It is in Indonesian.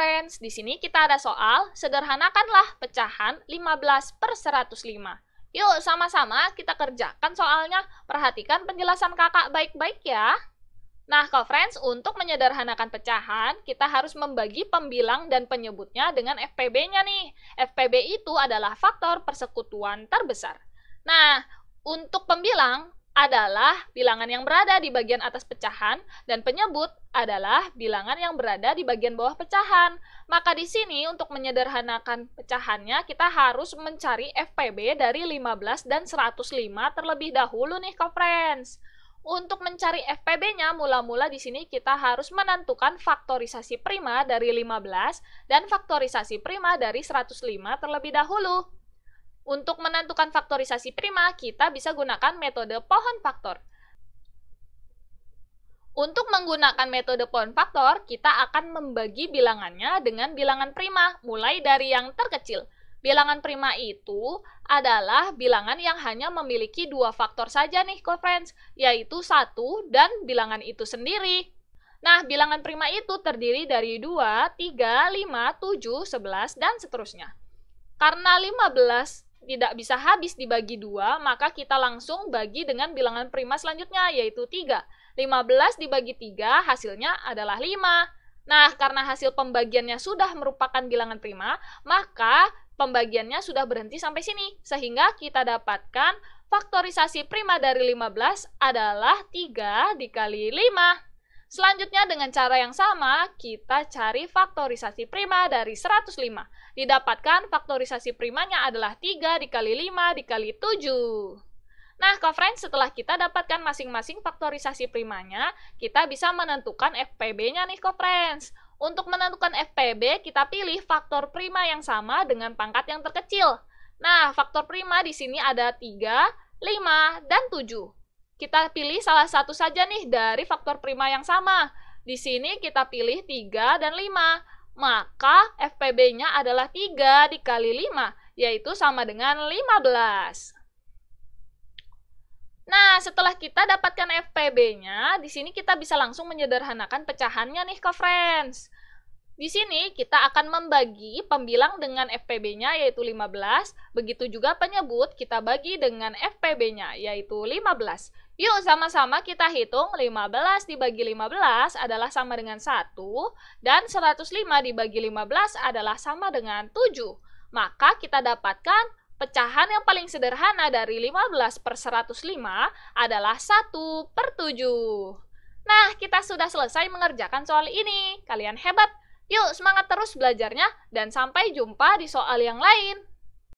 friends, di sini kita ada soal, sederhanakanlah pecahan 15 per 105. Yuk sama-sama kita kerjakan soalnya, perhatikan penjelasan kakak baik-baik ya. Nah, kalau friends, untuk menyederhanakan pecahan, kita harus membagi pembilang dan penyebutnya dengan FPB-nya nih. FPB itu adalah faktor persekutuan terbesar. Nah, untuk pembilang, adalah bilangan yang berada di bagian atas pecahan dan penyebut adalah bilangan yang berada di bagian bawah pecahan. Maka di sini untuk menyederhanakan pecahannya kita harus mencari FPB dari 15 dan 105 terlebih dahulu nih ke friends. Untuk mencari FPB-nya, mula-mula di sini kita harus menentukan faktorisasi prima dari 15 dan faktorisasi prima dari 105 terlebih dahulu. Untuk menentukan faktorisasi prima, kita bisa gunakan metode pohon faktor. Untuk menggunakan metode pohon faktor, kita akan membagi bilangannya dengan bilangan prima, mulai dari yang terkecil. Bilangan prima itu adalah bilangan yang hanya memiliki dua faktor saja nih, co-friends, yaitu satu dan bilangan itu sendiri. Nah, bilangan prima itu terdiri dari 2, 3, 5, 7, 11, dan seterusnya. Karena 15 tidak bisa habis dibagi dua, maka kita langsung bagi dengan bilangan prima selanjutnya, yaitu 3. 15 dibagi 3, hasilnya adalah 5. Nah, karena hasil pembagiannya sudah merupakan bilangan prima, maka pembagiannya sudah berhenti sampai sini. Sehingga kita dapatkan faktorisasi prima dari 15 adalah 3 dikali 5. Selanjutnya dengan cara yang sama, kita cari faktorisasi prima dari 105. Didapatkan faktorisasi primanya adalah 3 dikali 5 dikali 7. Nah, ke setelah kita dapatkan masing-masing faktorisasi primanya, kita bisa menentukan FPB-nya nih, ke Untuk menentukan FPB, kita pilih faktor prima yang sama dengan pangkat yang terkecil. Nah, faktor prima di sini ada 3, 5, dan 7 kita pilih salah satu saja nih dari faktor prima yang sama. Di sini kita pilih 3 dan 5. Maka FPB-nya adalah 3 dikali 5, yaitu sama dengan 15. Nah, setelah kita dapatkan FPB-nya, di sini kita bisa langsung menyederhanakan pecahannya nih ke friends. Di sini kita akan membagi pembilang dengan FPB-nya yaitu 15, begitu juga penyebut kita bagi dengan FPB-nya yaitu 15. Yuk sama-sama kita hitung 15 dibagi 15 adalah sama dengan 1 dan 105 dibagi 15 adalah sama dengan 7. Maka kita dapatkan pecahan yang paling sederhana dari 15 per 105 adalah 1 per 7. Nah, kita sudah selesai mengerjakan soal ini. Kalian hebat Yuk semangat terus belajarnya dan sampai jumpa di soal yang lain.